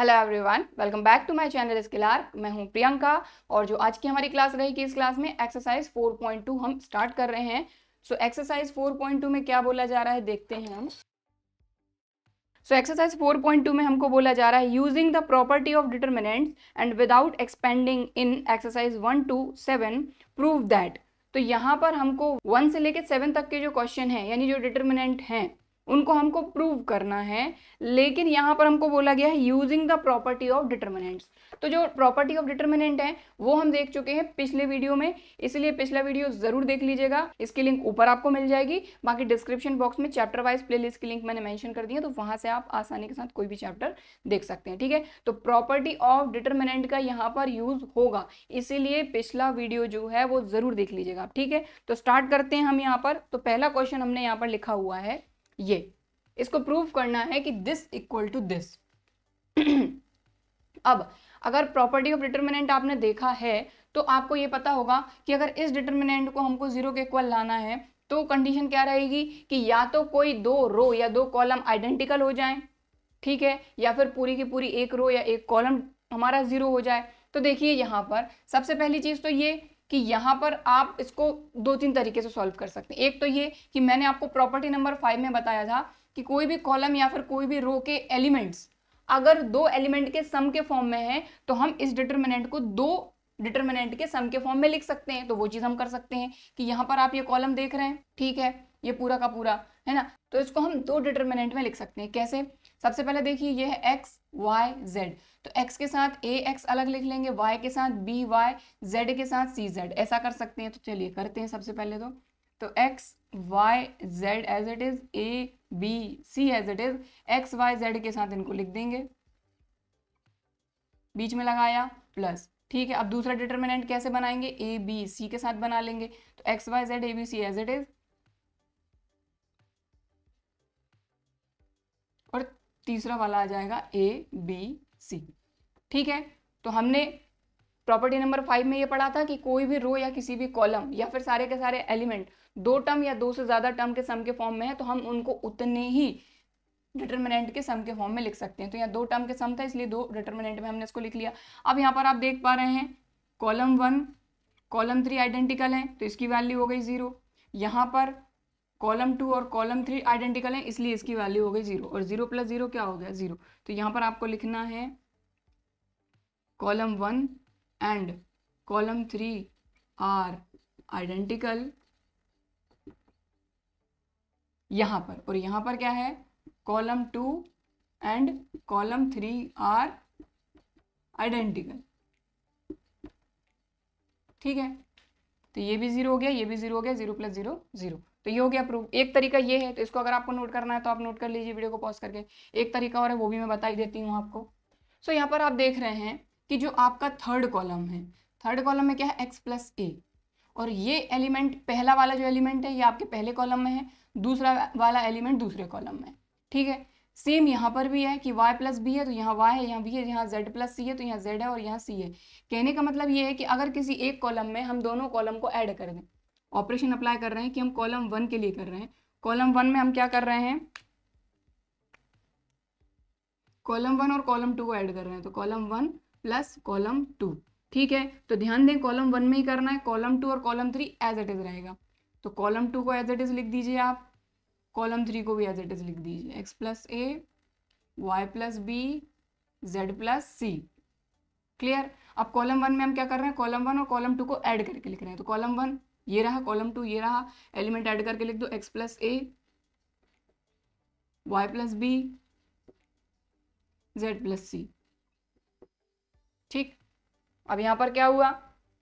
hello everyone welcome back to my channel Skillar मैं हूं प्रियंका और जो आज की हमारी क्लास रहेगी इस क्लास में एक्सरसाइज 4.2 हम स्टार्ट कर रहे हैं सो एक्सरसाइज 4.2 में क्या बोला जा रहा है देखते हैं हम सो एक्सरसाइज 4.2 में हमको बोला जा रहा है using the property of determinants and without expanding in exercise one two seven prove that तो यहाँ पर हमको वन से लेकर सेवन तक के जो क्वेश्चन है यानी जो डिटर्मिनेंट हैं उनको हमको प्रूव करना है लेकिन यहाँ पर हमको बोला गया है using the property of determinants तो जो प्रॉपर्टी ऑफ डिटर्मिनेंट है वो हम देख चुके हैं पिछले वीडियो में इसलिए पिछला वीडियो ज़रूर देख लीजिएगा इसकी लिंक ऊपर आपको मिल जाएगी बाकी डिस्क्रिप्शन बॉक्स में चैप्टर वाइज प्ले की लिंक मैंने मैंशन कर दी है तो वहाँ से आप आसानी के साथ कोई भी चैप्टर देख सकते हैं ठीक है तो प्रॉपर्टी ऑफ डिटर्मिनेंट का यहाँ पर यूज़ होगा इसीलिए पिछला वीडियो जो है वो ज़रूर देख लीजिएगा आप ठीक है तो स्टार्ट करते हैं हम यहाँ पर तो पहला क्वेश्चन हमने यहाँ पर लिखा हुआ है ये इसको प्रूव करना है कि दिस इक्वल टू दिस अब अगर प्रॉपर्टी ऑफ डिटर्मिनेंट आपने देखा है तो आपको ये पता होगा कि अगर इस डिटर्मिनेंट को हमको जीरो के इक्वल लाना है तो कंडीशन क्या रहेगी कि या तो कोई दो रो या दो कॉलम आइडेंटिकल हो जाएं ठीक है या फिर पूरी की पूरी एक रो या एक कॉलम हमारा जीरो हो जाए तो देखिए यहाँ पर सबसे पहली चीज़ तो ये कि यहाँ पर आप इसको दो तीन तरीके से सॉल्व कर सकते हैं एक तो ये कि मैंने आपको प्रॉपर्टी नंबर फाइव में बताया था कि कोई भी कॉलम या फिर कोई भी रो के एलिमेंट्स अगर दो एलिमेंट के सम के फॉर्म में है तो हम इस डिटर्मिनेंट को दो डिटर्मिनेंट के सम के फॉर्म में लिख सकते हैं तो वो चीज़ हम कर सकते हैं कि यहाँ पर आप ये कॉलम देख रहे हैं ठीक है ये पूरा का पूरा है ना तो इसको हम दो डिटर्मिनेंट में लिख सकते हैं कैसे सबसे पहले देखिए ये है एक्स वाई जेड तो x के साथ ए एक्स अलग लिख लेंगे y के साथ बी वाई जेड के साथ सी जेड ऐसा कर सकते हैं तो चलिए करते हैं सबसे पहले तो तो x y z as it is a b c as it is x y z के साथ इनको लिख देंगे बीच में लगाया प्लस ठीक है अब दूसरा डिटर्मिनेंट कैसे बनाएंगे ए बी सी के साथ बना लेंगे तो X Y Z A B C as it is तीसरा वाला आ जाएगा ए बी सी ठीक है तो हमने प्रॉपर्टी नंबर फाइव में ये पढ़ा था कि कोई भी रो या किसी भी कॉलम या फिर सारे के सारे एलिमेंट दो टर्म या दो से ज़्यादा टर्म के सम के फॉर्म में है तो हम उनको उतने ही डिटर्मिनेंट के सम के फॉर्म में लिख सकते हैं तो यहाँ दो टर्म के सम था इसलिए दो डिटर्मिनेंट में हमने इसको लिख लिया अब यहाँ पर आप देख पा रहे हैं column one column three identical है तो इसकी वैल्यू हो गई ज़ीरो यहाँ पर कॉलम टू और कॉलम थ्री आइडेंटिकल है इसलिए इसकी वैल्यू हो गई जीरो और जीरो प्लस जीरो क्या हो गया जीरो तो यहां पर आपको लिखना है column one and column three are identical यहां पर और यहां पर क्या है column two and column three are identical ठीक है तो ये भी जीरो हो गया ये भी जीरो हो गया जीरो प्लस जीरो जीरो तो ये हो गया प्रूफ एक तरीका ये है तो इसको अगर आपको नोट करना है तो आप नोट कर लीजिए वीडियो को पॉज करके एक तरीका और है वो भी मैं बताई देती हूँ आपको सो यहाँ पर आप देख रहे हैं कि जो आपका थर्ड कॉलम है थर्ड कॉलम में क्या है एक्स प्लस ए और ये एलिमेंट पहला वाला जो एलिमेंट है ये आपके पहले कॉलम में है दूसरा वाला एलिमेंट दूसरे कॉलम में ठीक है सेम यहाँ पर भी है कि y प्लस बी है तो यहाँ y है यहाँ b है यहाँ z प्लस सी है तो यहाँ z है और यहाँ c है कहने का मतलब ये है कि अगर किसी एक कॉलम में हम दोनों कॉलम को ऐड कर दें ऑपरेशन अप्लाई कर रहे हैं कि हम कॉलम वन के लिए कर रहे हैं कॉलम वन में हम क्या कर रहे हैं कॉलम वन और कॉलम टू को ऐड कर रहे हैं तो column one plus column two ठीक है तो ध्यान दें कॉलम वन में ही करना है कॉलम टू और column three as it is रहेगा तो कॉलम टू को एज इट इज़ लिख दीजिए आप कॉलम थ्री को भी एज इट इज़ लिख दीजिए X plus A Y plus B Z plus C clear अब कॉलम वन में हम क्या कर रहे हैं कॉलम वन और कॉलम टू को ऐड करके लिख रहे हैं तो कॉलम वन ये रहा कॉलम टू ये रहा एलिमेंट ऐड करके लिख दो X plus A Y plus B Z plus C ठीक अब यहां पर क्या हुआ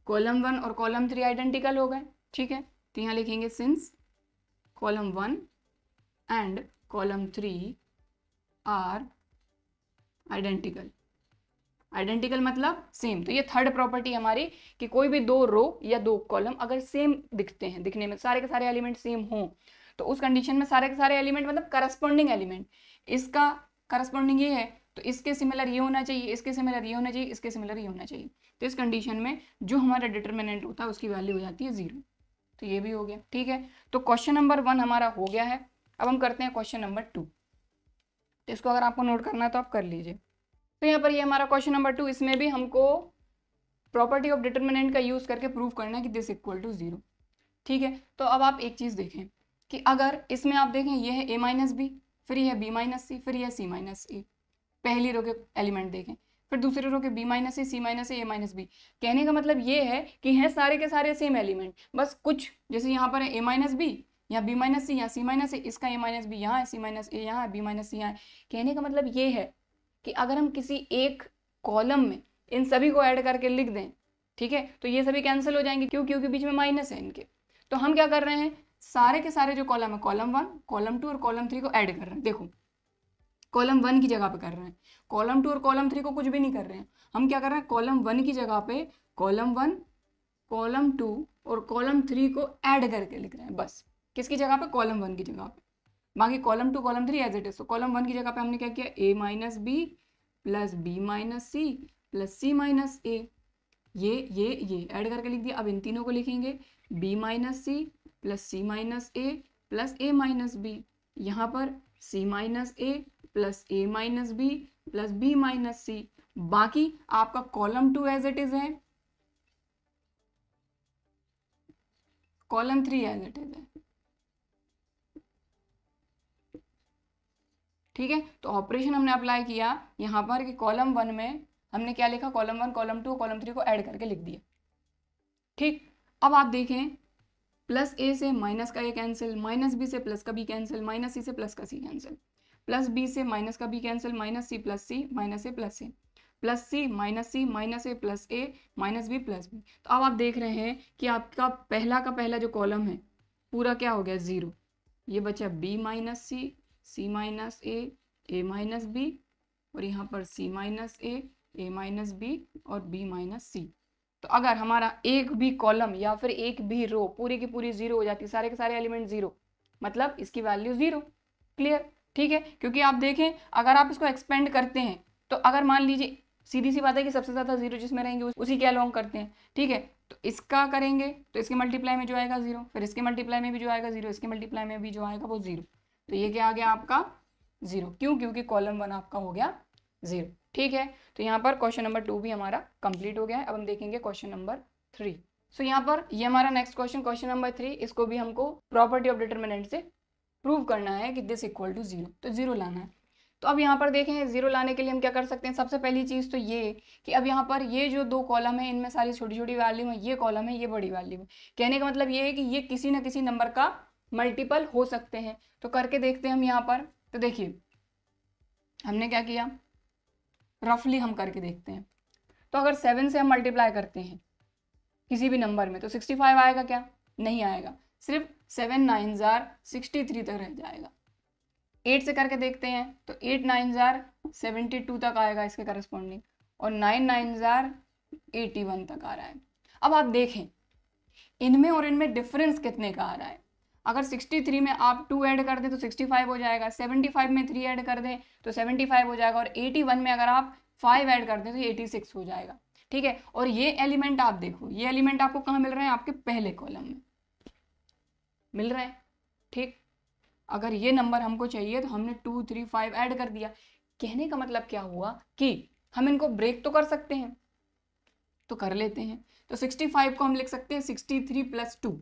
कॉलम वन और कॉलम थ्री आइडेंटिकल हो गए ठीक है तो यहां लिखेंगे since column one and column three are identical identical मतलब सेम तो ये थर्ड प्रॉपर्टी हमारी कि कोई भी दो रो या दो कॉलम अगर सेम दिखते हैं दिखने में सारे के सारे एलिमेंट सेम हों तो उस कंडीशन में सारे के सारे एलिमेंट मतलब करस्पॉन्डिंग एलिमेंट इसका करस्पॉन्डिंग ये है तो इसके सिमिलर ये होना चाहिए इसके सिमिलर ये होना चाहिए इसके सिमिलर ये होना चाहिए तो इस कंडीशन में जो हमारा डिटर्मिनेंट होता है उसकी वैल्यू हो जाती है जीरो तो ये भी हो गया ठीक है तो क्वेश्चन नंबर वन हमारा हो गया है अब हम करते हैं क्वेश्चन नंबर टू तो इसको अगर आपको नोट करना है तो आप कर लीजिए तो यहाँ पर ये हमारा क्वेश्चन नंबर टू इसमें भी हमको प्रॉपर्टी ऑफ डिटर्मिनेंट का यूज़ करके प्रूव करना है कि दिस इक्वल टू ज़ीरो ठीक है तो अब आप एक चीज़ देखें कि अगर इसमें आप देखें ये है ए माइनस बी फिर यह बी माइनस सी फिर यह सी माइनस ए पहली रो के एलिमेंट देखें फिर दूसरी रो के B minus A C minus A minus B कहने का मतलब ये है कि हैं सारे के सारे सेम एलिमेंट बस कुछ जैसे यहाँ पर है ए माइनस बी या बी माइनस सी या सी माइनस ए इसका ए माइनस बी यहाँ है सी माइनस ए यहाँ है बी माइनस सी यहाँ कहने का मतलब ये है कि अगर हम किसी एक कॉलम में इन सभी को ऐड करके लिख दें ठीक है तो ये सभी कैंसिल हो जाएंगे क्यों क्योंकि बीच में माइनस है इनके तो हम क्या कर रहे हैं सारे के सारे जो कॉलम है कॉलम वन कॉलम टू और कॉलम थ्री को ऐड कर रहे हैं देखो कॉलम वन की जगह पे कर रहे हैं कॉलम टू और कॉलम थ्री को कुछ भी नहीं कर रहे हैं हम क्या कर रहे हैं कॉलम वन की जगह पे कॉलम वन कॉलम टू और कॉलम थ्री को ऐड करके लिख रहे हैं बस किसकी जगह पे कॉलम वन की जगह पे बाकी column two column three as it is तो कॉलम वन की जगह पे हमने क्या किया A minus B plus B minus C plus C minus A ये ये ये ऐड करके लिख दिया अब इन तीनों को लिखेंगे B minus C plus C minus A plus A minus B यहाँ पर C minus A plus A minus B plus B minus C बाकी आपका column two as it is है column three as it is है ठीक है तो operation हमने अप्लाई किया यहाँ पर कि कॉलम वन में हमने क्या लिखा column one column two column three को ऐड करके लिख दिया ठीक अब आप देखें प्लस ए से माइनस का ए कैंसिल माइनस बी से प्लस का भी कैंसिल माइनस सी से प्लस का सी कैंसिल प्लस बी से माइनस का भी cancel minus C plus C minus A plus A plus C minus C minus A plus A minus B plus B तो अब आप देख रहे हैं कि आपका पहला का पहला जो कॉलम है पूरा क्या हो गया ज़ीरो ये बचा B minus C C minus A A minus B और यहाँ पर C minus A A minus B और बी माइनस सी तो अगर हमारा एक भी कॉलम या फिर एक भी रो पूरी की पूरी जीरो हो जाती सारे के सारे एलिमेंट जीरो मतलब इसकी वैल्यू जीरो क्लियर ठीक है क्योंकि आप देखें अगर आप इसको एक्सपेंड करते हैं तो अगर मान लीजिए सीधी सी बात है कि सबसे ज़्यादा जीरो जिसमें रहेंगे उसी के अलॉन्ग करते हैं ठीक है तो इसका करेंगे तो इसके मल्टीप्लाई में जो आएगा जीरो फिर इसके मल्टीप्लाई में भी जो आएगा जीरो इसके मल्टीप्लाई में भी जो आएगा वो जीरो तो ये क्या आ गया आपका जीरो क्यों क्योंकि कॉलम वन आपका हो गया जीरो ठीक है तो यहाँ पर क्वेश्चन नंबर टू भी हमारा कंप्लीट हो गया है अब हम देखेंगे question number three so so, यहाँ पर ये हमारा next question question number three इसको भी हमको प्रॉपर्टी ऑफ डिटर्मिनेंट से प्रूव करना है कि दिस इक्वल टू जीरो तो जीरो लाना है तो अब यहाँ पर देखें जीरो लाने के लिए हम क्या कर सकते हैं सबसे पहली चीज़ तो ये कि अब यहाँ पर ये जो दो कॉलम है इनमें सारी छोटी छोटी वैल्यू है ये कॉलम है ये बड़ी वैल्यू है कहने का मतलब ये है कि ये किसी न किसी नंबर का मल्टीपल हो सकते हैं तो करके देखते हैं हम यहाँ पर तो देखिए हमने क्या किया रफली हम करके देखते हैं तो अगर सेवन से हम मल्टीप्लाई करते हैं किसी भी नंबर में तो सिक्सटी फाइव आएगा क्या नहीं आएगा सिर्फ सेवन नाइन ज़ार सिक्सटी थ्री तक रह जाएगा एट से करके देखते हैं तो एट नाइन ज़ार सेवेंटी टू तक आएगा इसके करस्पॉन्डिंग और नाइन नाइन ज़ार एटी वन तक आ रहा है अब आप देखें इनमें और इनमें डिफरेंस कितने का आ रहा है अगर 63 में आप टू ऐड कर दें तो 65 हो जाएगा 75 में थ्री ऐड कर दें तो 75 हो जाएगा और 81 में अगर आप फाइव ऐड कर दें तो 86 हो जाएगा ठीक है और ये एलिमेंट आप देखो ये एलिमेंट आपको कहाँ मिल रहे हैं आपके पहले कॉलम में मिल रहे हैं ठीक अगर ये नंबर हमको चाहिए तो हमने टू थ्री फाइव ऐड कर दिया कहने का मतलब क्या हुआ कि हम इनको ब्रेक तो कर सकते हैं तो कर लेते हैं तो 65 को हम लिख सकते हैं 63 थ्री प्लस टू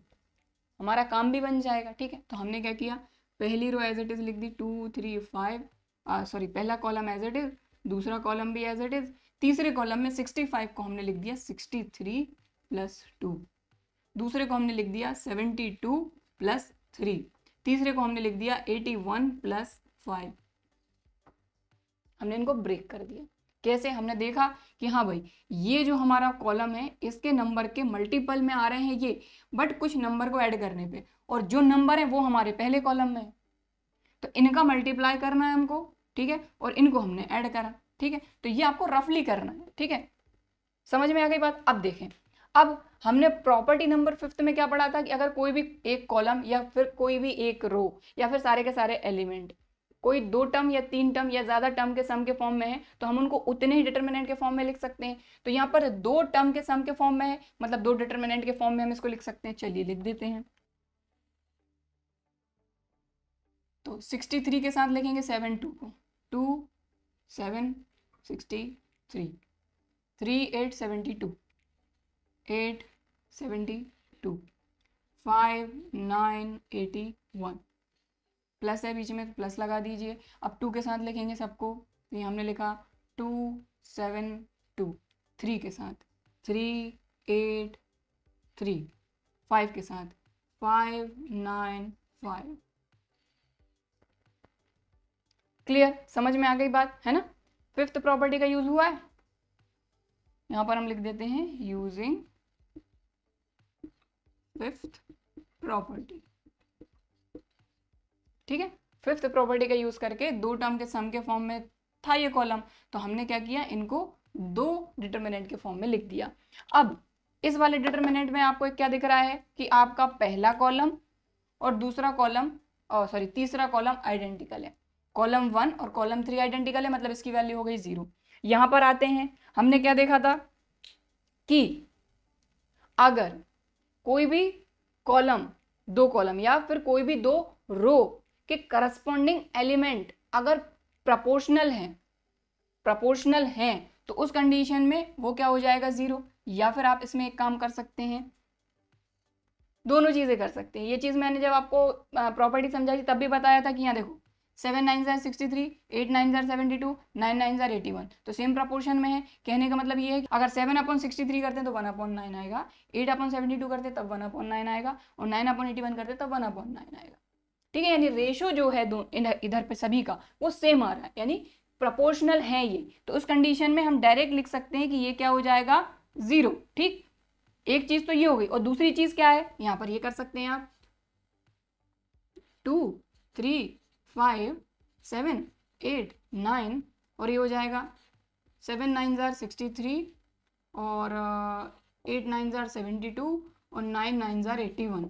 हमारा काम भी बन जाएगा ठीक है तो हमने क्या किया पहली रो एज इट इज़ लिख दी टू थ्री फाइव सॉरी पहला कॉलम एज इट इज़ दूसरा कॉलम भी एज इट इज़ तीसरे कॉलम में सिक्सटी फाइव को हमने लिख दिया सिक्सटी थ्री प्लस टू दूसरे को हमने लिख दिया सेवेंटी टू प्लस थ्री तीसरे को हमने लिख दिया एटी वन प्लस फाइव हमने इनको ब्रेक कर दिया कैसे हमने देखा कि हाँ भाई ये जो हमारा कॉलम है इसके नंबर के मल्टीपल में आ रहे हैं ये बट कुछ नंबर को ऐड करने पे और जो नंबर है वो हमारे पहले कॉलम में है तो इनका मल्टीप्लाई करना है हमको ठीक है और इनको हमने ऐड करा ठीक है तो ये आपको रफली करना है ठीक है समझ में आ गई बात अब देखें अब हमने प्रॉपर्टी नंबर फिफ्थ में क्या पढ़ा था कि अगर कोई भी एक कॉलम या फिर कोई भी एक रो या फिर सारे के सारे एलिमेंट कोई दो टर्म या तीन टर्म या ज़्यादा टर्म के सम के फॉर्म में है तो हम उनको उतने ही डिटर्मिनेंट के फॉर्म में लिख सकते हैं तो यहाँ पर दो टर्म के सम के फॉर्म में है मतलब दो डिटर्मिनेंट के फॉर्म में हम इसको लिख सकते हैं चलिए लिख देते हैं तो सिक्सटी थ्री के साथ लिखेंगे सेवन टू को two seven sixty three three eight seventy two eight seventy two five nine eighty one plus है बीच में तो प्लस लगा दीजिए अब टू के साथ लिखेंगे सबको तो ये हमने लिखा टू सेवन टू थ्री के साथ थ्री एट थ्री फाइव के साथ फाइव नाइन फाइव क्लियर समझ में आ गई बात है ना फिफ्थ प्रॉपर्टी का यूज हुआ है यहां पर हम लिख देते हैं यूजिंग फिफ्थ प्रॉपर्टी ठीक है फिफ्थ प्रॉपर्टी का यूज करके दो टर्म के सम के फॉर्म में था ये कॉलम तो हमने क्या किया इनको दो डिटर्मिनेंट के फॉर्म में लिख दिया अब इस वाले डिटर्मिनेंट में आपको क्या दिख रहा है कि आपका पहला कॉलम और दूसरा कॉलम सॉरी तीसरा कॉलम आइडेंटिकल है कॉलम वन और कॉलम थ्री आइडेंटिकल है मतलब इसकी वैल्यू हो गई जीरो यहां पर आते हैं हमने क्या देखा था कि अगर कोई भी कॉलम दो कॉलम या फिर कोई भी दो रो कि करस्पोंडिंग एलिमेंट अगर प्रपोर्शनल हैं प्रपोर्शनल हैं तो उस कंडीशन में वो क्या हो जाएगा ज़ीरो या फिर आप इसमें एक काम कर सकते हैं दोनों चीज़ें कर सकते हैं ये चीज़ मैंने जब आपको प्रॉपर्टी समझाई तब भी बताया था कि यहाँ देखो सेवन नाइन ज़ार सिक्सटी थ्री एट नाइन ज़ार सेवेंटी टू नाइन नाइन ज़ार एटी वन तो सेम प्रपोर्शन में है कहने का मतलब ये है कि अगर सेवन अपॉन सिक्सटी थ्री करते हैं तो वन अपॉन नाइन आएगा एट अपॉन सेवेंटी टू करते तब वन अपॉन नाइन आएगा और नाइन अपॉन एटी वन करते तब वन अपॉन नाइन आएगा ठीक है यानी रेशो जो है दो इधर पे सभी का वो सेम आ रहा है यानी प्रपोर्शनल है ये तो उस कंडीशन में हम डायरेक्ट लिख सकते हैं कि ये क्या हो जाएगा ज़ीरो ठीक एक चीज़ तो ये हो गई और दूसरी चीज़ क्या है यहां पर ये कर सकते हैं आप two three five seven eight nine और ये हो जाएगा सेवन नाइन ज़ार सिक्सटी थ्री और एट नाइन ज़ार सेवेंटी टू और नाइन नाइन ज़ार एट्टी वन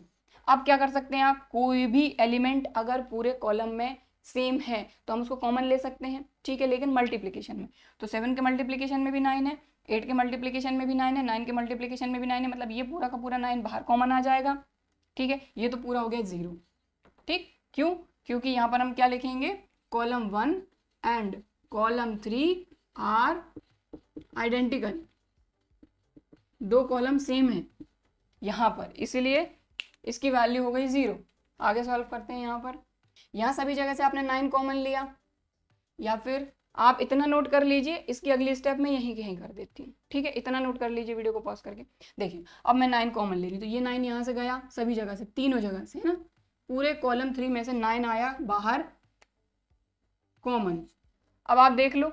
अब क्या कर सकते हैं आप कोई भी एलिमेंट अगर पूरे कॉलम में सेम है तो हम उसको कॉमन ले सकते हैं ठीक है लेकिन मल्टीप्लीकेशन में तो सेवन के मल्टीप्लीकेशन में भी नाइन है एट के मल्टीप्लीकेशन में भी नाइन है नाइन के मल्टीप्लीकेशन में भी नाइन है मतलब ये पूरा का पूरा नाइन बाहर कॉमन आ जाएगा ठीक है ये तो पूरा हो गया जीरो ठीक क्यों क्योंकि यहाँ पर हम क्या लिखेंगे column one and column three are identical दो कॉलम सेम है यहां पर इसीलिए इसकी वैल्यू हो गई ज़ीरो आगे सॉल्व करते हैं यहाँ पर यहाँ सभी जगह से आपने नाइन कॉमन लिया या फिर आप इतना नोट कर लीजिए इसकी अगली स्टेप में यहीं कहीं कर देती हूँ ठीक है इतना नोट कर लीजिए वीडियो को पॉज करके देखिए अब मैं नाइन कॉमन ले रही हूँ तो ये नाइन यहाँ से गया सभी जगह से तीनों जगह से है ना पूरे कॉलम थ्री में से नाइन आया बाहर कॉमन अब आप देख लो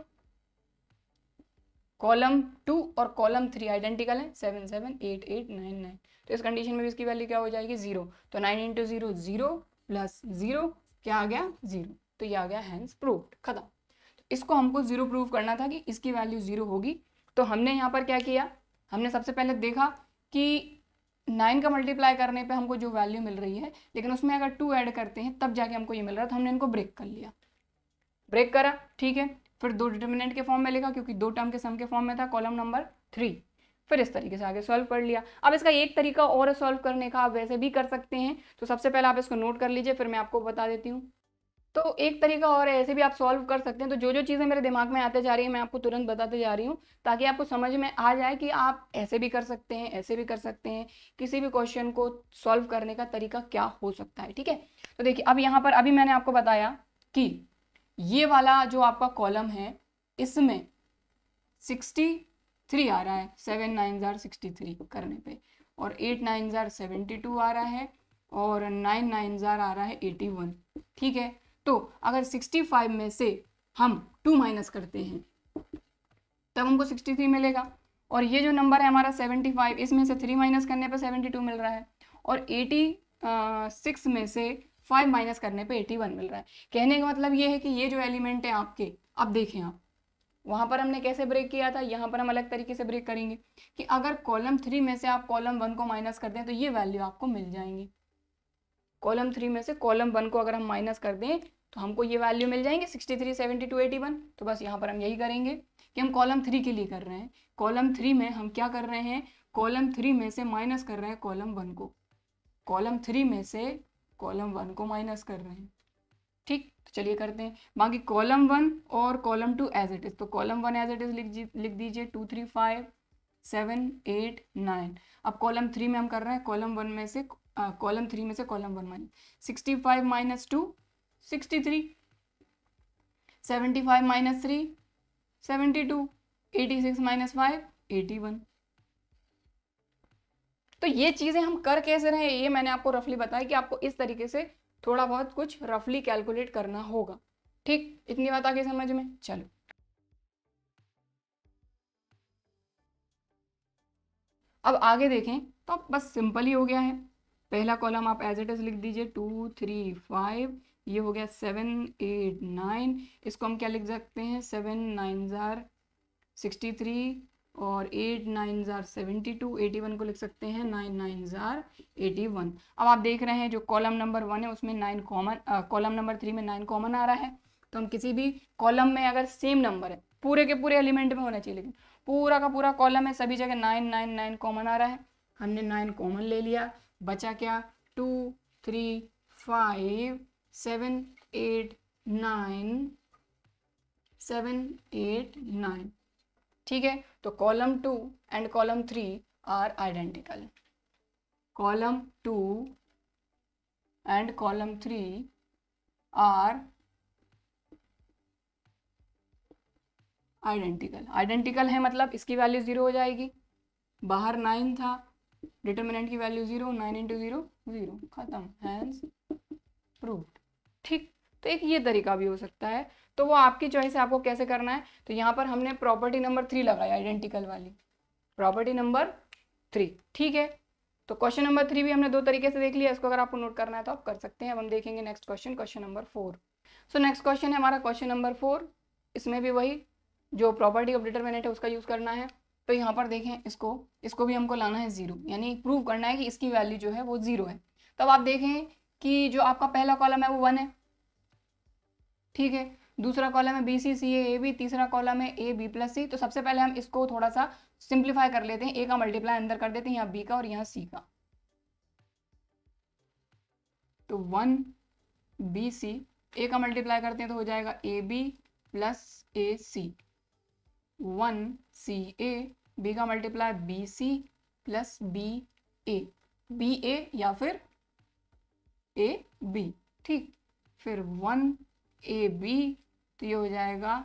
कॉलम टू और कॉलम थ्री आइडेंटिकल है seven seven eight eight nine nine तो इस कंडीशन में भी इसकी वैल्यू क्या हो जाएगी जीरो तो nine into zero zero plus zero क्या आ गया जीरो तो ये आ गया हैंस प्रूफ खत्म तो इसको हमको जीरो प्रूफ करना था कि इसकी वैल्यू जीरो होगी तो हमने यहाँ पर क्या किया हमने सबसे पहले देखा कि नाइन का मल्टीप्लाई करने पे हमको जो वैल्यू मिल रही है लेकिन उसमें अगर टू ऐड करते हैं तब जाके हमको ये मिल रहा है तो हमने इनको ब्रेक कर लिया ब्रेक करा ठीक है फिर दो डिटर्मिनेंट के फॉर्म में लिखा क्योंकि दो टर्म के सम के फॉर्म में था कॉलम नंबर थ्री फिर इस तरीके से आगे सॉल्व कर लिया अब इसका एक तरीका और सॉल्व करने का आप वैसे भी कर सकते हैं तो सबसे पहले आप इसको नोट कर लीजिए फिर मैं आपको बता देती हूँ तो एक तरीका और ऐसे भी आप सॉल्व कर सकते हैं तो जो जो चीज़ें मेरे दिमाग में आते जा रही है मैं आपको तुरंत बताते जा रही हूँ ताकि आपको समझ में आ जाए कि आप ऐसे भी कर सकते हैं ऐसे भी कर सकते हैं किसी भी क्वेश्चन को सॉल्व करने का तरीका क्या हो सकता है ठीक है तो देखिए अब यहाँ पर अभी मैंने आपको बताया कि ये वाला जो आपका कॉलम है इसमें सिक्सटी थ्री आ रहा है सेवन नाइन ज़ार सिक्सटी थ्री करने पे और एट नाइन ज़ार सेवेंटी टू आ रहा है और नाइन नाइन ज़ार आ रहा है एटी वन ठीक है तो अगर सिक्सटी फाइव में से हम टू माइनस करते हैं तब हमको सिक्सटी थ्री मिलेगा और ये जो नंबर है हमारा सेवेंटी फाइव इसमें से थ्री माइनस करने पर सेवेंटी टू मिल रहा है और एटी सिक्स में से फाइव माइनस करने पे एटी वन मिल रहा है कहने का मतलब ये है कि ये जो एलिमेंट है आपके अब देखें आप वहां पर हमने कैसे ब्रेक किया था यहाँ पर हम अलग तरीके से ब्रेक करेंगे कि अगर कॉलम थ्री में से आप कॉलम वन को माइनस कर दें तो ये वैल्यू आपको मिल जाएंगी कॉलम थ्री में से कॉलम वन को अगर हम माइनस कर दें तो हमको ये वैल्यू मिल जाएंगे sixty three seventy two eighty one तो बस यहाँ पर हम यही करेंगे कि हम कॉलम थ्री के लिए कर रहे हैं कॉलम थ्री में हम क्या कर रहे हैं कॉलम थ्री में से माइनस कर रहे हैं कॉलम वन को कॉलम थ्री में से कॉलम वन को माइनस कर रहे हैं ठीक तो चलिए करते हैं बाकी कॉलम वन और column two as it is तो column one as it is लिख लिख दीजिए two three five seven eight nine अब कॉलम थ्री में हम कर रहे हैं कॉलम वन में से कॉलम थ्री में से column one minus sixty five minus two sixty three seventy five minus three seventy two eighty six minus five eighty one तो ये चीज़ें हम कर कैसे रहे ये मैंने आपको रफली बताया कि आपको इस तरीके से थोड़ा बहुत कुछ रफली कैलकुलेट करना होगा ठीक इतनी बात आगे समझ में चलो अब आगे देखें तो बस सिंपल ही हो गया है पहला कॉलम आप एज इट इज लिख दीजिए टू थ्री फाइव ये हो गया सेवन एट नाइन इसको हम क्या लिख सकते हैं सेवन नाइन ज़ार सिक्सटी थ्री और एट नाइन ज़ार सेवेंटी टू एटी वन को लिख सकते हैं नाइन नाइन ज़ार एटी वन अब आप देख रहे हैं जो कॉलम नंबर वन है उसमें nine common column number three में नाइन कॉमन आ रहा है तो हम किसी भी कॉलम में अगर सेम नंबर है पूरे के पूरे एलिमेंट में होना चाहिए लेकिन पूरा का पूरा कॉलम है सभी जगह नाइन नाइन नाइन कॉमन आ रहा है हमने नाइन कॉमन ले लिया बचा क्या two three five seven eight nine seven eight nine ठीक है तो column two and column three are identical column two and column three are identical identical है मतलब इसकी वैल्यू ज़ीरो हो जाएगी बाहर नाइन था डिटर्मिनेंट की value zero nine into zero zero ख़त्म हैंस प्रूव्ड ठीक तो एक ये तरीका भी हो सकता है तो वो आपकी चॉइस है आपको कैसे करना है तो यहाँ पर हमने प्रॉपर्टी नंबर थ्री लगाया आइडेंटिकल वाली प्रॉपर्टी नंबर थ्री ठीक है तो क्वेश्चन नंबर थ्री भी हमने दो तरीके से देख लिया इसको अगर आपको नोट करना है तो आप कर सकते हैं अब हम देखेंगे next question question number four so next question है हमारा क्वेश्चन नंबर फोर इसमें भी वही जो प्रॉपर्टी ऑफ डिटर्मिनेट है उसका यूज़ करना है तो यहाँ पर देखें इसको इसको भी हमको लाना है ज़ीरो यानी प्रूव करना है कि इसकी वैल्यू जो है वो ज़ीरो है तब आप देखें कि जो आपका पहला कॉलम है वो वन है ठीक है दूसरा कॉलम है B C C A B तीसरा कॉलम है ए बी प्लस सी तो सबसे पहले हम इसको थोड़ा सा सिंप्लीफाई कर लेते हैं ए का मल्टीप्लाई अंदर कर देते हैं यहाँ बी का और यहाँ सी का तो वन बी सी ए का मल्टीप्लाई करते हैं तो हो जाएगा A B plus A C one C A B का multiply B C plus B A B A या फिर ए बी ठीक फिर वन ए बी तो ये हो जाएगा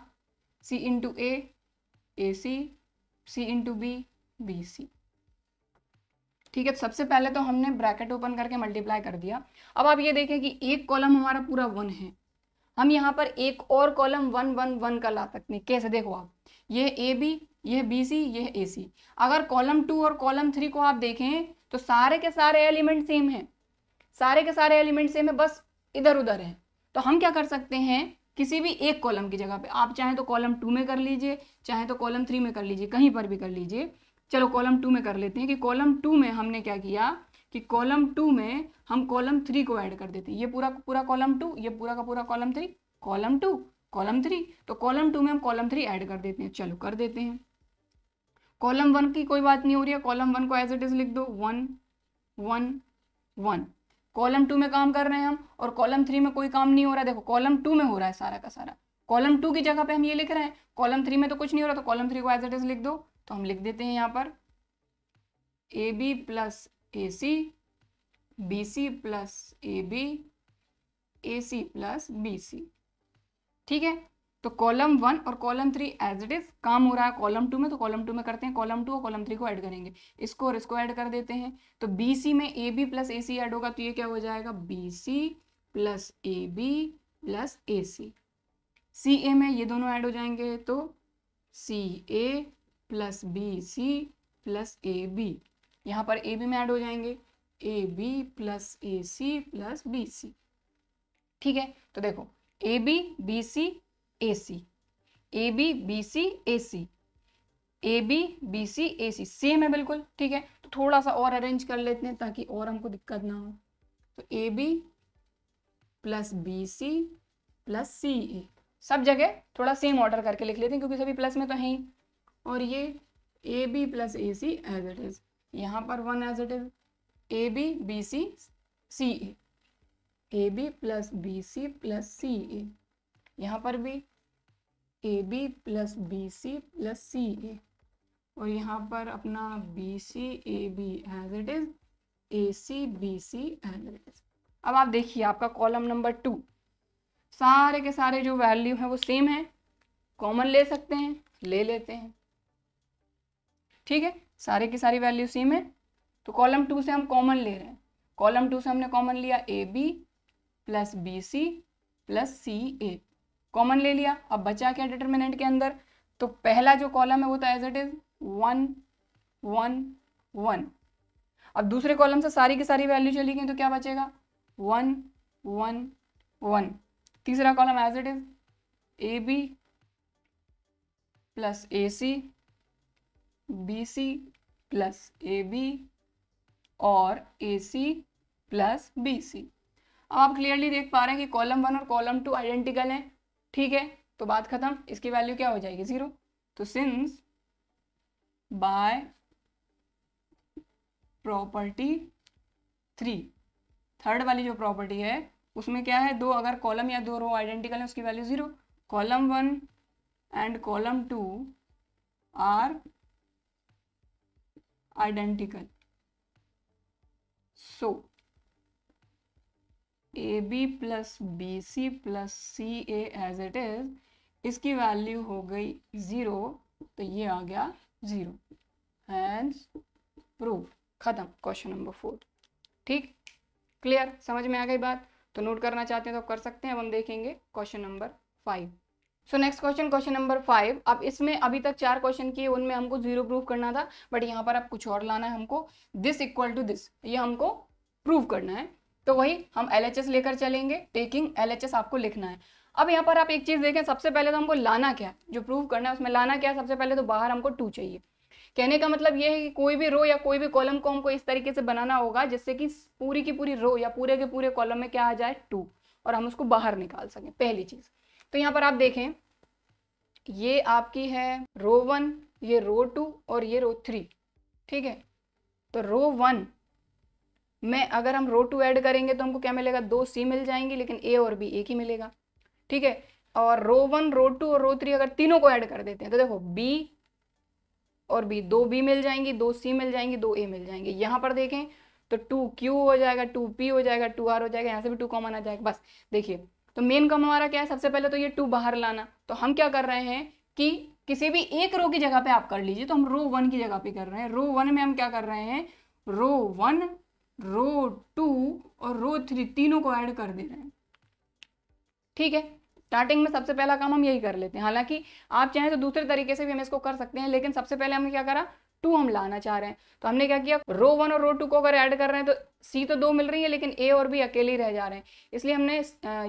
C into A A C C into B B C ठीक है तो सबसे पहले तो हमने ब्रैकेट ओपन करके मल्टीप्लाई कर दिया अब आप ये देखें कि एक कॉलम हमारा पूरा वन है हम यहाँ पर एक और कॉलम वन वन वन का ला सकते हैं कैसे देखो आप ये ए बी यह बी सी यह ए सी अगर कॉलम टू और कॉलम थ्री को आप देखें तो सारे के सारे एलिमेंट सेम हैं सारे के सारे एलिमेंट सेम है बस इधर उधर हैं तो हम क्या कर सकते हैं किसी भी एक कॉलम की जगह पे आप चाहे तो कॉलम टू में कर लीजिए चाहे तो कॉलम थ्री में कर लीजिए कहीं पर भी कर लीजिए चलो कॉलम टू में कर लेते हैं कि कॉलम टू में हमने क्या किया कि कॉलम टू में हम कॉलम थ्री को ऐड कर देते हैं ये पूरा पूरा कॉलम टू ये पूरा का पूरा column three column two column three तो कॉलम टू में हम कॉलम थ्री ऐड कर देते हैं चलो कर देते हैं कॉलम वन की कोई बात नहीं हो रही है कॉलम वन को एज इट इज लिख दो one one one column two में काम कर रहे हैं हम और कॉलम थ्री में कोई काम नहीं हो रहा है देखो कॉलम टू में हो रहा है सारा का सारा कॉलम टू की जगह पे हम ये लिख रहे हैं कॉलम थ्री में तो कुछ नहीं हो रहा तो कॉलम थ्री को एज इट इज लिख दो तो हम लिख देते हैं यहाँ पर A B plus A C B C plus A B A C plus B C ठीक है तो कॉलम वन और column three as it is काम हो रहा है कॉलम टू में तो कॉलम टू में करते हैं कॉलम टू और कॉलम थ्री को ऐड करेंगे इसको और इसको ऐड कर देते हैं तो बी सी में A B plus A C add होगा तो ये क्या हो जाएगा B C plus A B plus A C C A में ये दोनों ऐड हो जाएंगे तो C A plus B C plus A B यहाँ पर ए बी में ऐड हो जाएंगे A B plus A C plus B C ठीक है तो देखो A B B C A C A B B C A C A B B C A C same है बिल्कुल ठीक है तो थोड़ा सा और अरेंज कर लेते हैं ताकि और हमको दिक्कत ना हो तो A B plus B C plus C A सब जगह थोड़ा सेम ऑर्डर करके लिख लेते हैं क्योंकि सभी प्लस में तो है ही और ये A B plus A C as it is यहाँ पर one as it is A B B C C A A B plus B C plus C A यहाँ पर भी A B plus B C plus C A और यहाँ पर अपना B C A B as it is A C B C as it is अब आप देखिए आपका कॉलम नंबर टू सारे के सारे जो वैल्यू है वो सेम है कॉमन ले सकते हैं ले लेते हैं ठीक है सारे की सारी वैल्यू सेम है तो कॉलम टू से हम कॉमन ले रहे हैं कॉलम टू से हमने कॉमन लिया A B plus B C plus C A common ले लिया अब बचा क्या डिटर्मिनेंट के अंदर तो पहला जो कॉलम है वो तो as it is one one one अब दूसरे कॉलम से सारी की सारी वैल्यू चली गई तो क्या बचेगा वन वन वन तीसरा column as it is A B plus A C B C plus A B और ए सी प्लस बी सी अब आप क्लियरली देख पा रहे हैं कि कॉलम वन और कॉलम टू आइडेंटिकल हैं ठीक है तो बात खत्म इसकी वैल्यू क्या हो जाएगी जीरो तो since by property three third वाली जो प्रॉपर्टी है उसमें क्या है दो अगर कॉलम या दो रो आइडेंटिकल है उसकी value zero column one and column two are identical so A B plus B C plus C A as it is इसकी वैल्यू हो गई ज़ीरो तो ये आ गया ज़ीरो एंड ख़त्म क्वेश्चन नंबर फोर ठीक क्लियर समझ में आ गई बात तो नोट करना चाहते हैं तो कर सकते हैं अब हम देखेंगे question number five so next question question number five अब इसमें अभी तक चार क्वेश्चन किए उनमें हमको जीरो प्रूफ करना था बट यहाँ पर अब कुछ और लाना है हमको दिस इक्वल टू दिस ये हमको प्रूफ करना है तो वही हम एल लेकर चलेंगे टेकिंग एल आपको लिखना है अब यहाँ पर आप एक चीज़ देखें सबसे पहले तो हमको लाना क्या जो प्रूव करना है उसमें लाना क्या सबसे पहले तो बाहर हमको टू चाहिए कहने का मतलब ये है कि कोई भी रो या कोई भी कॉलम को हमको इस तरीके से बनाना होगा जिससे कि पूरी की पूरी रो या पूरे के पूरे कॉलम में क्या आ जाए टू और हम उसको बाहर निकाल सकें पहली चीज़ तो यहाँ पर आप देखें ये आपकी है रो वन ये रो टू और ये रो थ्री ठीक है तो रो वन में अगर हम रो टू ऐड करेंगे तो हमको क्या मिलेगा दो सी मिल जाएंगी लेकिन ए और बी एक ही मिलेगा ठीक है और रो वन रो टू और रो थ्री अगर तीनों को ऐड कर देते हैं तो देखो बी और बी दो बी मिल जाएंगी दो सी मिल जाएंगी दो ए मिल जाएंगे यहाँ पर देखें तो टू क्यू हो जाएगा टू पी हो जाएगा टू आर हो जाएगा यहाँ से भी टू कॉमन आ जाएगा बस देखिए तो मेन काम हमारा क्या है सबसे पहले तो ये टू बाहर लाना तो हम क्या कर रहे हैं कि किसी भी एक रो की जगह पे आप कर लीजिए तो हम रो वन की जगह पे कर रहे हैं रो वन में हम क्या कर रहे हैं रो वन रो टू और रो थ्री तीनों को ऐड कर देना है ठीक है स्टार्टिंग में सबसे पहला काम हम यही कर लेते हैं हालांकि आप चाहें तो दूसरे तरीके से भी हम इसको कर सकते हैं लेकिन सबसे पहले हमने क्या करा टू हम लाना चाह रहे हैं तो हमने क्या किया रो वन और रो टू को अगर ऐड कर रहे हैं तो सी तो दो मिल रही है लेकिन ए और बी अकेले रह जा रहे हैं इसलिए हमने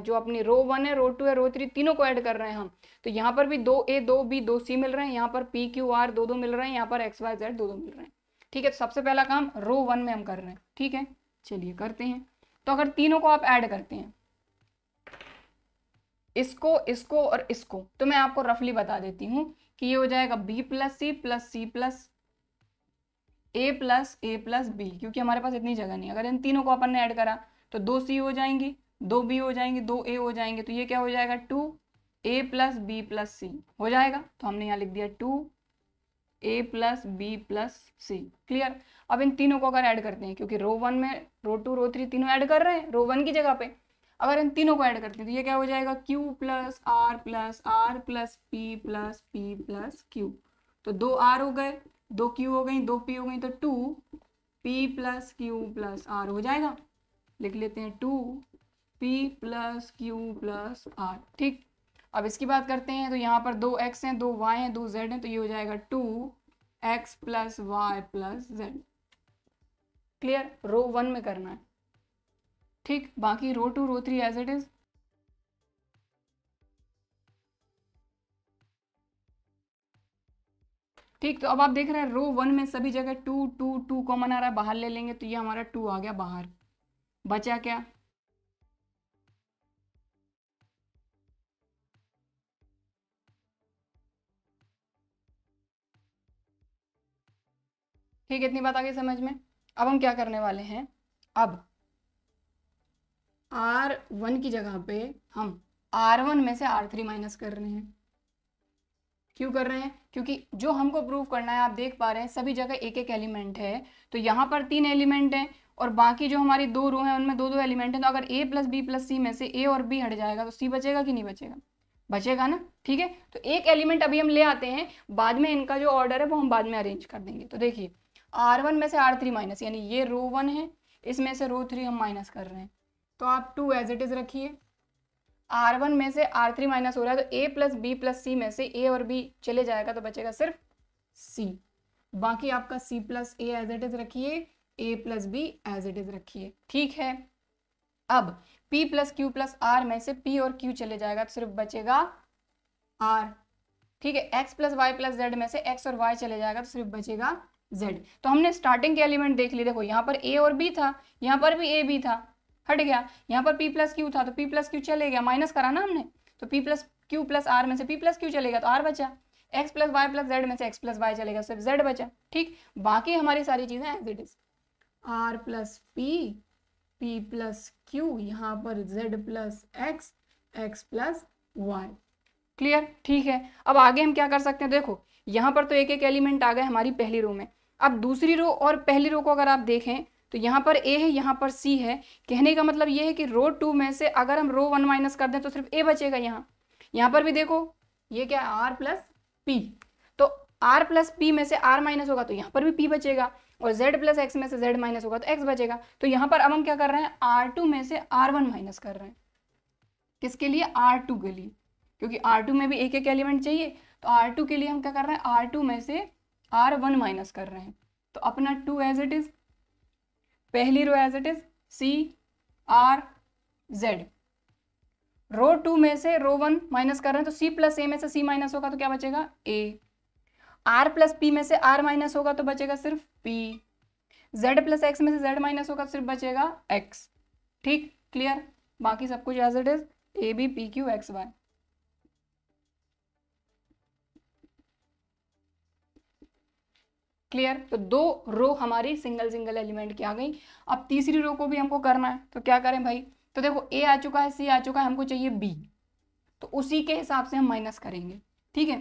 जो अपनी रो वन है रो टू है रो थ्री तीनों को ऐड कर रहे हैं हम तो यहाँ पर भी दो ए दो बी दो सी मिल रहे हैं यहाँ पर पी क्यू आर दो दो मिल रहे हैं यहाँ पर एक्स वाई जेड दो दो मिल रहे हैं ठीक है तो सबसे पहला काम रो वन में हम कर रहे हैं ठीक है चलिए करते हैं तो अगर तीनों को आप ऐड करते हैं इसको इसको और इसको तो मैं आपको रफली बता देती हूं कि ये हो जाएगा B plus C plus C plus A plus A plus B क्योंकि हमारे पास इतनी जगह नहीं अगर इन तीनों को अपन ने ऐड करा तो दो सी हो जाएंगी दो बी हो जाएंगे दो ए हो जाएंगे तो ये क्या हो जाएगा two A plus B plus C हो जाएगा तो हमने यहाँ लिख दिया two A plus B plus C clear अब इन तीनों को अगर ऐड करते हैं क्योंकि रो वन में रो टू रो थ्री तीनों ऐड कर रहे हैं रो वन की जगह पे अगर इन तीनों को ऐड करते हैं तो ये क्या हो जाएगा Q plus R plus R plus P plus P plus Q तो दो आर हो गए दो क्यू हो गई दो पी हो गई तो two P plus Q plus R हो जाएगा लिख लेते हैं two P plus Q plus R ठीक अब इसकी बात करते हैं तो यहाँ पर दो एक्स हैं दो वाई हैं दो जेड हैं तो ये हो जाएगा two X plus Y plus Z clear row one में करना है ठीक बाकी row two row three as it is ठीक तो अब आप देख रहे हैं रो वन में सभी जगह टू टू टू कॉमन आ रहा है बाहर ले लेंगे तो ये हमारा टू आ गया बाहर बचा क्या ठीक है इतनी बात आगे समझ में अब हम क्या करने वाले हैं अब आर वन की जगह पे हम आर वन में से आर थ्री माइनस कर रहे हैं क्यों कर रहे हैं क्योंकि जो हमको प्रूव करना है आप देख पा रहे हैं सभी जगह एक एक एलिमेंट है तो यहाँ पर तीन एलिमेंट हैं और बाकी जो हमारी दो रो हैं उनमें दो दो एलिमेंट हैं तो अगर A plus B plus C में से ए और बी हट जाएगा तो सी बचेगा कि नहीं बचेगा बचेगा ना ठीक है तो एक एलिमेंट अभी हम ले आते हैं बाद में इनका जो ऑर्डर है वो हम बाद में अरेंज कर देंगे तो देखिए आर वन में से आर थ्री माइनस यानी ये रो वन है इसमें से रो थ्री हम माइनस कर रहे हैं तो आप टू एज इट इज़ रखिए आर वन में से आर थ्री माइनस हो रहा है तो A plus B plus C में से ए और बी चले जाएगा तो बचेगा सिर्फ सी बाकी आपका C plus A as it is रखिए A plus B as it is रखिए ठीक है अब P plus Q plus R में से पी और क्यू चले जाएगा तो सिर्फ बचेगा आर ठीक है X plus Y plus Z में से एक्स और वाई चले जाएगा तो सिर्फ बचेगा जेड तो हमने स्टार्टिंग के एलिमेंट देख लिए देखो यहाँ पर ए और बी था यहाँ पर भी ए बी था हट गया यहाँ पर पी प्लस क्यू था तो पी प्लस क्यू चले गया माइनस करा ना हमने तो P plus Q plus R में से पी प्लस क्यू चलेगा तो आर बचा X plus Y plus Z में से एक्स प्लस वाई चलेगा तो सिर्फ जेड बचा ठीक बाकी हमारी सारी चीज़ें as it is R plus P P plus Q यहाँ पर Z plus X X plus Y clear ठीक है अब आगे हम क्या कर सकते हैं देखो यहाँ पर तो एक एक एलिमेंट आ गए हमारी पहली रो में अब दूसरी रो और पहली रो को अगर आप देखें तो यहाँ पर ए है यहाँ पर सी है कहने का मतलब ये है कि रो टू में से अगर हम रो वन माइनस कर दें तो सिर्फ ए बचेगा यहाँ यहाँ पर भी देखो ये क्या है आर प्लस पी तो आर प्लस पी में से आर माइनस होगा तो यहाँ पर भी पी बचेगा और जेड प्लस एक्स में से जेड माइनस होगा तो एक्स बचेगा तो यहाँ पर अब हम क्या कर रहे हैं आर टू में से आर वन माइनस कर रहे हैं किसके लिए आर टू के लिए क्योंकि आर टू में भी एक एक एलिमेंट चाहिए तो आर टू के लिए हम क्या कर रहे हैं आर टू में से आर वन माइनस कर रहे हैं तो अपना टू एज इट इज़ पहली row as it is C R Z row two में से रो वन माइनस कर रहे हैं तो सी प्लस ए में से सी माइनस होगा तो क्या बचेगा ए आर प्लस पी में से आर माइनस होगा तो बचेगा सिर्फ पी जेड प्लस एक्स में से जेड माइनस होगा तो सिर्फ बचेगा एक्स ठीक क्लियर बाकी सब कुछ as it is A B P Q X Y clear तो दो रो हमारी सिंगल सिंगल एलिमेंट की आ गई अब तीसरी रो को भी हमको करना है तो क्या करें भाई तो देखो ए आ चुका है सी आ चुका है हमको चाहिए बी तो उसी के हिसाब से हम माइनस करेंगे ठीक है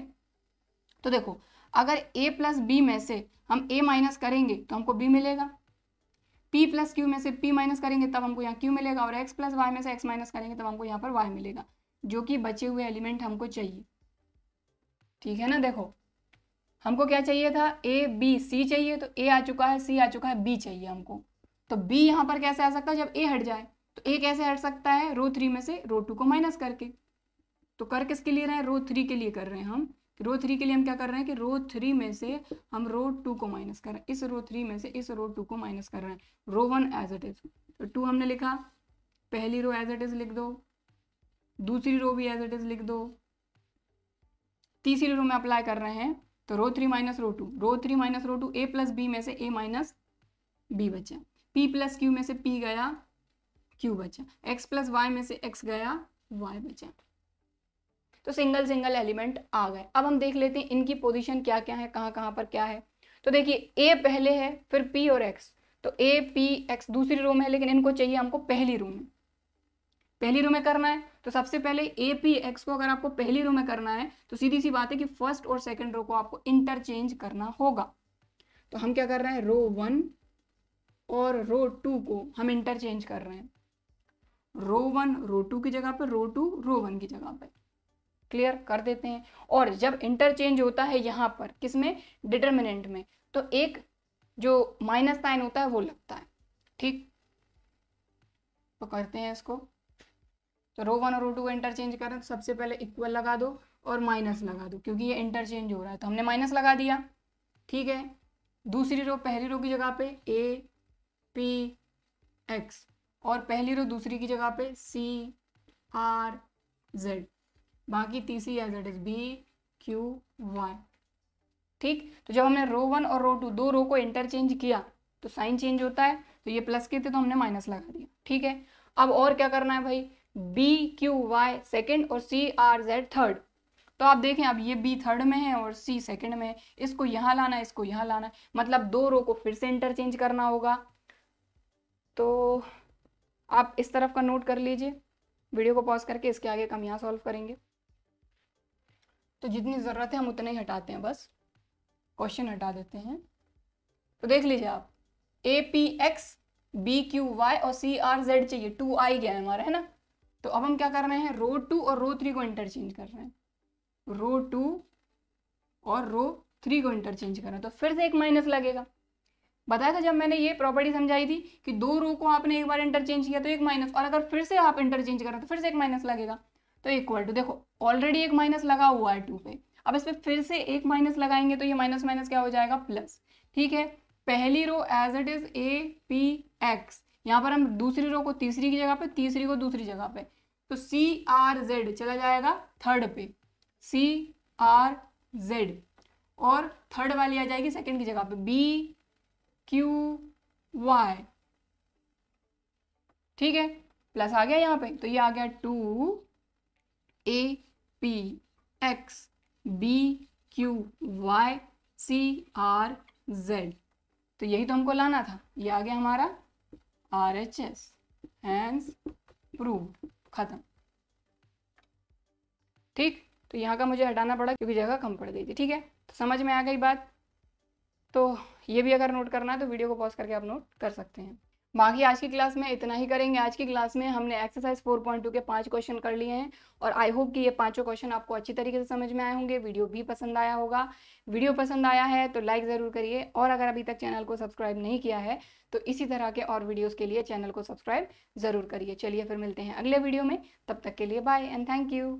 तो देखो अगर ए प्लस बी में से हम ए माइनस करेंगे तो हमको बी मिलेगा पी प्लस क्यू में से पी माइनस करेंगे तब हमको यहाँ क्यू मिलेगा और एक्स प्लस वाई में से एक्स माइनस करेंगे तब हमको यहाँ पर वाई मिलेगा जो कि बचे हुए एलिमेंट हमको चाहिए ठीक है ना देखो हमको क्या चाहिए था ए बी सी चाहिए तो ए आ चुका है सी आ चुका है बी चाहिए हमको तो बी यहाँ पर कैसे आ सकता है जब ए हट जाए तो ए कैसे हट सकता है रो थ्री में से रो टू को माइनस करके तो कर किसके लिए रहे हैं रो थ्री के लिए कर रहे हैं हम रो थ्री के लिए हम क्या कर रहे हैं कि रो थ्री में से हम रो टू को माइनस कर रहे हैं इस रो थ्री में से इस रो टू को माइनस कर रहे हैं row one as it is तो टू हमने लिखा पहली रो एज इट इज लिख दो दूसरी रो भी एज इट इज लिख दो तीसरी रो में अप्लाई कर रहे हैं तो row three minus row two row three minus row two A plus B में से ए माइनस बी बचा पी प्लस क्यू में से पी गया क्यू बचा एक्स प्लस वाई में से एक्स गया वाई बचा तो सिंगल सिंगल एलिमेंट आ गए अब हम देख लेते हैं इनकी पोजिशन क्या क्या है कहाँ कहाँ पर क्या है तो देखिए ए पहले है फिर पी और एक्स तो ए पी एक्स दूसरी रो में है लेकिन इनको चाहिए हमको पहली रो में पहली रो में करना है तो सबसे पहले ए पी एक्स को अगर आपको पहली रो में करना है तो सीधी सी बात है कि फर्स्ट और सेकेंड रो को आपको इंटरचेंज करना होगा तो हम क्या कर रहे हैं रो वन और रो टू को हम इंटरचेंज कर रहे हैं रो वन रो टू की जगह पर रो टू रो वन की जगह पर क्लियर कर देते हैं और जब इंटरचेंज होता है यहां पर किसमें डिटर्मिनेंट में तो एक जो माइनस साइन होता है वो लगता है ठीक तो करते हैं इसको तो रो वन और रो टू का इंटरचेंज करें तो सबसे पहले इक्वल लगा दो और माइनस लगा दो क्योंकि ये इंटरचेंज हो रहा है तो हमने माइनस लगा दिया ठीक है दूसरी रो पहली रो की जगह पे ए पी एक्स और पहली रो दूसरी की जगह पे सी आर जेड बाकी तीसरी as is B Q Y ठीक तो जब हमने रो वन और रो टू दो रो को इंटरचेंज किया तो साइन चेंज होता है तो ये प्लस के थे तो हमने माइनस लगा दिया ठीक है अब और क्या करना है भाई बी क्यू वाई सेकेंड और सी आर जेड थर्ड तो आप देखें अब ये बी थर्ड में है और सी सेकेंड में है इसको यहां लाना है इसको यहां लाना है मतलब दो रो को फिर से इंटरचेंज करना होगा तो आप इस तरफ का नोट कर लीजिए वीडियो को पॉज करके इसके आगे कम यहाँ सॉल्व करेंगे तो जितनी ज़रूरत है हम उतने ही हटाते हैं बस क्वेश्चन हटा देते हैं तो देख लीजिए आप A P X B Q Y और सी आर जेड चाहिए टू आई गया है हमारा है ना तो अब हम क्या कर रहे हैं रो टू और रो थ्री को इंटरचेंज कर रहे हैं रो टू और रो थ्री को इंटरचेंज कर रहे हैं तो फिर से एक माइनस लगेगा बताया था जब मैंने ये प्रॉपर्टी समझाई थी कि दो रो को आपने एक बार इंटरचेंज किया तो एक माइनस और अगर फिर से आप इंटरचेंज करें तो फिर से एक माइनस लगेगा तो इक्वल टू देखो ऑलरेडी एक माइनस लगा हुआ है टू पे अब इस पर फिर से एक माइनस लगाएंगे तो ये माइनस माइनस क्या हो जाएगा प्लस ठीक है पहली row as it is A P X यहाँ पर हम दूसरी रो को तीसरी की जगह पे तीसरी को दूसरी जगह पे तो सी आर जेड चला जाएगा थर्ड पे सी आर जेड और थर्ड वाली आ जाएगी सेकंड की जगह पे बी क्यू वाई ठीक है प्लस आ गया यहाँ पे तो ये आ गया two A P X B Q Y C R Z तो यही तो हमको लाना था ये आ गया हमारा R H S and prove ख़त्म ठीक तो यहाँ का मुझे हटाना पड़ा क्योंकि जगह कम पड़ गई थी ठीक है तो समझ में आ गई बात तो ये भी अगर नोट करना है तो वीडियो को पॉज करके आप नोट कर सकते हैं बाकी आज की क्लास में इतना ही करेंगे आज की क्लास में हमने एक्सरसाइज 4.2 के पांच क्वेश्चन कर लिए हैं और आई होप कि ये पांचों क्वेश्चन आपको अच्छी तरीके से समझ में आए होंगे वीडियो भी पसंद आया होगा वीडियो पसंद आया है तो लाइक ज़रूर करिए और अगर अभी तक चैनल को सब्सक्राइब नहीं किया है तो इसी तरह के और वीडियोज़ के लिए चैनल को सब्सक्राइब ज़रूर करिए चलिए फिर मिलते हैं अगले वीडियो में तब तक के लिए बाय एंड थैंक यू